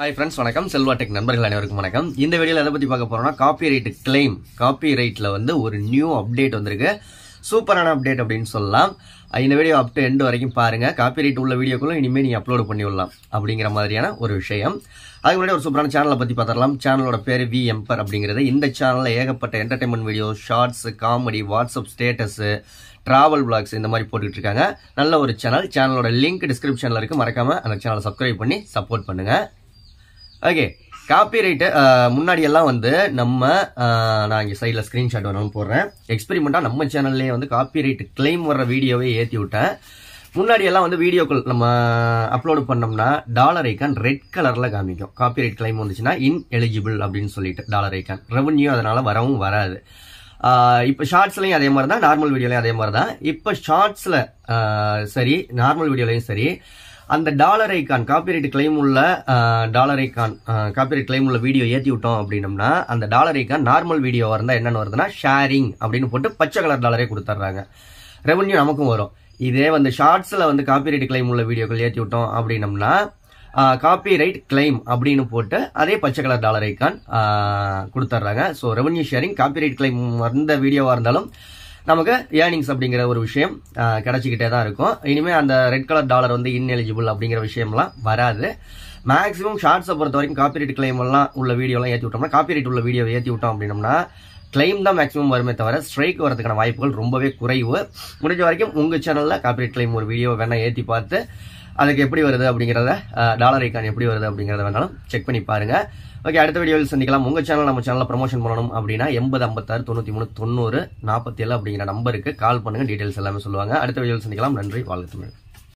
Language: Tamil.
ஹாய் ஃப்ரெண்ட்ஸ் வணக்கம் செல்வா டெக் நண்பர்கள் அனைவருக்கும் வணக்கம் இந்த வீடியோவில் எதை பற்றி பார்க்க போகிறோம்னா காப்பி ரைட் கிளைம் காப்பி ரைட்டில் வந்து ஒரு நியூ அப்டேட் வந்திருக்கு சூப்பரான அப்டேட் அப்படின்னு சொல்லலாம் இந்த வீடியோ அப் எண்டு வரைக்கும் பாருங்கள் காப்பி ரைட் உள்ள வீடியோக்குள்ளே இனிமேல் நீங்கள் அப்லோடு பண்ணி விடலாம் அப்படிங்கிற மாதிரியான ஒரு விஷயம் அதுக்கு முன்னாடி ஒரு சூப்பரான சேனலை பற்றி பார்த்துடலாம் சேனலோட பேர் வி எம்பர் அப்படிங்கிறது இந்த சேனலில் ஏகப்பட்ட entertainment video shorts comedy WhatsApp status travel blogs இந்த மாதிரி போட்டுக்கிட்டு இருக்காங்க நல்ல ஒரு சேனல் சேனலோட லிங்க் டிஸ்கிரிப்ஷனில் இருக்குது மறக்காமல் அந்த சேனலை சப்ஸ்கிரைப் பண்ணி சப்போர்ட் பண்ணுங்கள் ஓகே காப்பிரைட்டு uh, முன்னாடியெல்லாம் வந்து நம்ம uh, நான் இங்கே சைடில் ஸ்க்ரீன்ஷாட் வேணாலும் போடுறேன் எக்ஸ்பெரிமெண்ட்டாக நம்ம சேனல்லேயே வந்து காப்பிரைட் கிளைம் வர்ற வீடியோவே ஏற்றி விட்டேன் முன்னாடியெல்லாம் வந்து வீடியோக்கள் நம்ம அப்லோடு பண்ணோம்னா டாலர் ஐக்கான் ரெட் கலரில் காமிக்கும் காப்பிரைட் கிளைம் வந்துச்சுன்னா இன் எலிஜிபிள் அப்படின்னு சொல்லிட்டு டாலர் ஐக்கான் ரெவன்யூ அதனால் வரவும் வராது uh, இப்போ ஷார்ட்ஸ்லையும் அதே மாதிரி தான் நார்மல் வீடியோலையும் அதே மாதிரி தான் இப்போ ஷார்ட்ஸில் சரி நார்மல் வீடியோலையும் சரி அந்த டாலர் ஐக்கான் காப்பிரைட் கிளைம் உள்ள டாலர் ஐக்கான் காப்பிரைட் கிளைம் உள்ள வீடியோ ஏற்றி விட்டோம் அப்படின்னம்னா அந்த டாலர் ஐக்கான் நார்மல் வீடியோவாக இருந்தால் என்னென்னு வருதுன்னா ஷேரிங் அப்படின்னு போட்டு பச்சை கலர் டாலரே கொடுத்துட்றாங்க ரெவன்யூ நமக்கும் வரும் இதே வந்து ஷார்ட்ஸில் வந்து காப்பிரைட் கிளைம் உள்ள வீடியோக்கள் ஏற்றி விட்டோம் அப்படின்னம்னா காப்பிரைட் கிளைம் அப்படின்னு போட்டு அதே பச்சை கலர் டாலர் ஐக்கான் கொடுத்துட்றாங்க so revenue sharing copyright claim வந்த வீடியோவாக இருந்தாலும் நமக்கு ஏர்னிங்ஸ் அப்படிங்கிற ஒரு விஷயம் கிடச்சிக்கிட்டே தான் இருக்கும் இனிமேல் அந்த ரெட் கலர் டாலர் வந்து இன்எலிஜிபிள் அப்படிங்கிற விஷயம்லாம் வராது மேக்ஸிமம் ஷார்ட்ஸை பொறுத்த வரைக்கும் காப்பிரைட் கிளைம் எல்லாம் உள்ள வீடியோலாம் ஏற்றி விட்டோம்னா காப்பிரைட் உள்ள வீடியோ ஏற்றி விட்டோம் அப்படின்னம்னா கிளைம் தான் மேக்ஸிமம் வருமே தவிர ஸ்ட்ரைக் வரதுக்கான வாய்ப்புகள் ரொம்பவே குறைவு முடிஞ்ச வரைக்கும் உங்கள் சேனலில் காப்பிரைட் கிளைம் ஒரு வீடியோ வேணால் ஏற்றி பார்த்து அதுக்கு எப்படி வருது அப்படிங்கிறத டாலர் ஐக்கான் எப்படி வருது அப்படிங்கிறத வேணாலும் செக் பண்ணி பாருங்கள் ஓகே அடுத்த வீடியோவில் சந்திக்கலாம் உங்கள் சேனல் நம்ம சேனலில் ப்ரமோஷன் பண்ணணும் அப்படின்னா எண்பது ஐம்பத்தாறு தொண்ணூற்றி மூணு தொண்ணூறு நாற்பத்தி ஏழு அப்படிங்கிற நம்பருக்கு கால் பண்ணுங்கள் டீட்டெயில்ஸ் எல்லாமே சொல்லுவாங்க அடுத்த வீடியோவில் சந்திக்கலாம் நன்றி வாழ்த்து